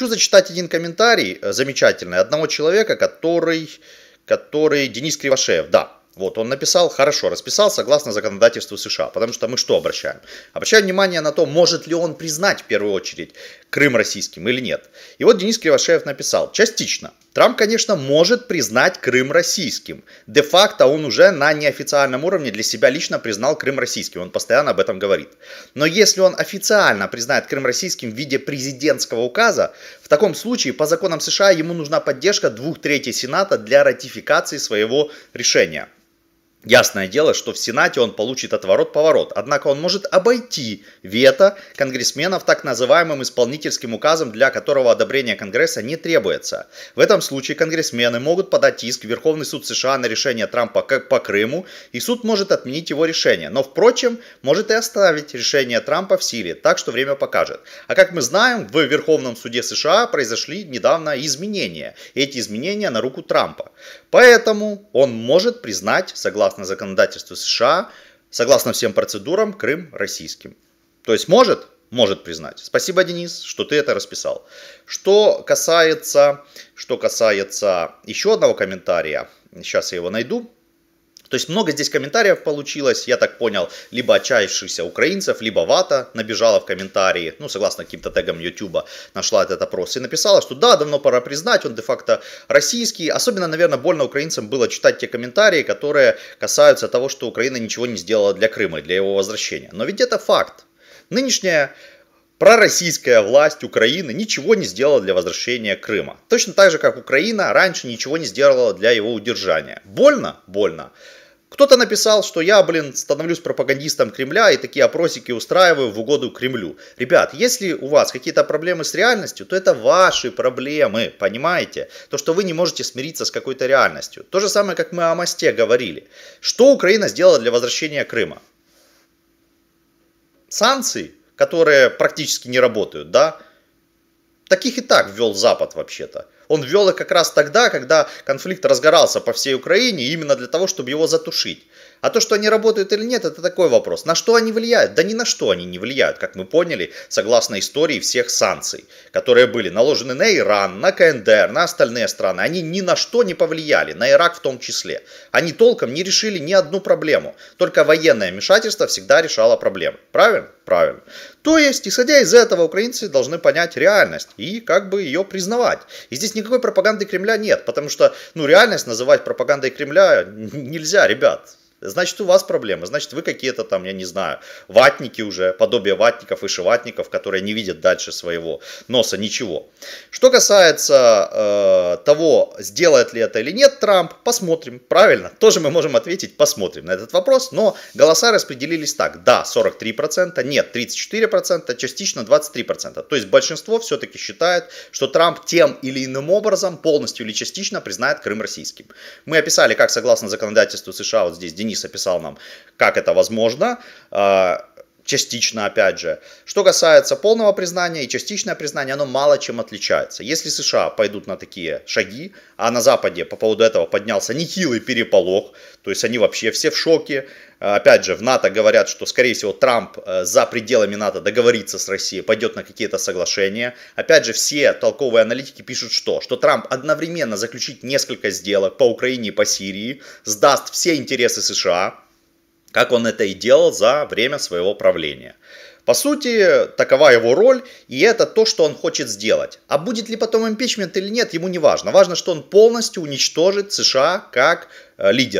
Хочу зачитать один комментарий э, замечательный одного человека, который, который Денис Кривошеев, да, вот он написал, хорошо расписал, согласно законодательству США, потому что мы что обращаем? Обращаем внимание на то, может ли он признать в первую очередь Крым российским или нет. И вот Денис Кривошеев написал, частично, Трамп, конечно, может признать Крым российским. Де-факто он уже на неофициальном уровне для себя лично признал Крым российским. Он постоянно об этом говорит. Но если он официально признает Крым российским в виде президентского указа, в таком случае по законам США ему нужна поддержка двух третей Сената для ратификации своего решения. Ясное дело, что в Сенате он получит отворот-поворот, однако он может обойти вето конгрессменов так называемым исполнительским указом, для которого одобрение Конгресса не требуется. В этом случае конгрессмены могут подать иск в Верховный суд США на решение Трампа по Крыму, и суд может отменить его решение, но, впрочем, может и оставить решение Трампа в силе, так что время покажет. А как мы знаем, в Верховном суде США произошли недавно изменения, и эти изменения на руку Трампа. Поэтому он может признать, согласие согласно законодательству США, согласно всем процедурам, Крым российским. То есть может? Может признать. Спасибо, Денис, что ты это расписал. Что касается, что касается еще одного комментария, сейчас я его найду, то есть много здесь комментариев получилось, я так понял, либо отчаявшихся украинцев, либо вата набежала в комментарии, ну, согласно каким-то тегам YouTube, нашла этот опрос и написала, что да, давно пора признать, он де-факто российский. Особенно, наверное, больно украинцам было читать те комментарии, которые касаются того, что Украина ничего не сделала для Крыма, для его возвращения. Но ведь это факт. Нынешняя Пророссийская власть Украины ничего не сделала для возвращения Крыма. Точно так же, как Украина раньше ничего не сделала для его удержания. Больно? Больно. Кто-то написал, что я, блин, становлюсь пропагандистом Кремля и такие опросики устраиваю в угоду Кремлю. Ребят, если у вас какие-то проблемы с реальностью, то это ваши проблемы, понимаете? То, что вы не можете смириться с какой-то реальностью. То же самое, как мы о мосте говорили. Что Украина сделала для возвращения Крыма? Санкции которые практически не работают, да? Таких и так ввел Запад вообще-то. Он ввел их как раз тогда, когда конфликт разгорался по всей Украине, именно для того, чтобы его затушить. А то, что они работают или нет, это такой вопрос. На что они влияют? Да ни на что они не влияют, как мы поняли, согласно истории всех санкций, которые были наложены на Иран, на КНДР, на остальные страны. Они ни на что не повлияли, на Ирак в том числе. Они толком не решили ни одну проблему. Только военное вмешательство всегда решало проблемы. Правильно? Правильно. То есть, исходя из этого, украинцы должны понять реальность и как бы ее признавать. И здесь не никакой пропаганды Кремля нет, потому что, ну, реальность называть пропагандой Кремля нельзя, ребят значит у вас проблемы, значит вы какие-то там, я не знаю, ватники уже, подобие ватников, вышеватников, которые не видят дальше своего носа ничего. Что касается э, того, сделает ли это или нет Трамп, посмотрим, правильно, тоже мы можем ответить, посмотрим на этот вопрос, но голоса распределились так, да, 43%, нет, 34%, частично 23%, то есть большинство все-таки считает, что Трамп тем или иным образом полностью или частично признает Крым российским. Мы описали, как согласно законодательству США, вот здесь Денис Денис описал нам, как это возможно. А, частично, опять же. Что касается полного признания и частичное признание, оно мало чем отличается. Если США пойдут на такие шаги, а на Западе по поводу этого поднялся нехилый переполох, то есть они вообще все в шоке. Опять же, в НАТО говорят, что, скорее всего, Трамп э, за пределами НАТО договорится с Россией, пойдет на какие-то соглашения. Опять же, все толковые аналитики пишут что? Что Трамп одновременно заключит несколько сделок по Украине и по Сирии, сдаст все интересы США, как он это и делал за время своего правления. По сути, такова его роль, и это то, что он хочет сделать. А будет ли потом импичмент или нет, ему не важно. Важно, что он полностью уничтожит США как э, лидер.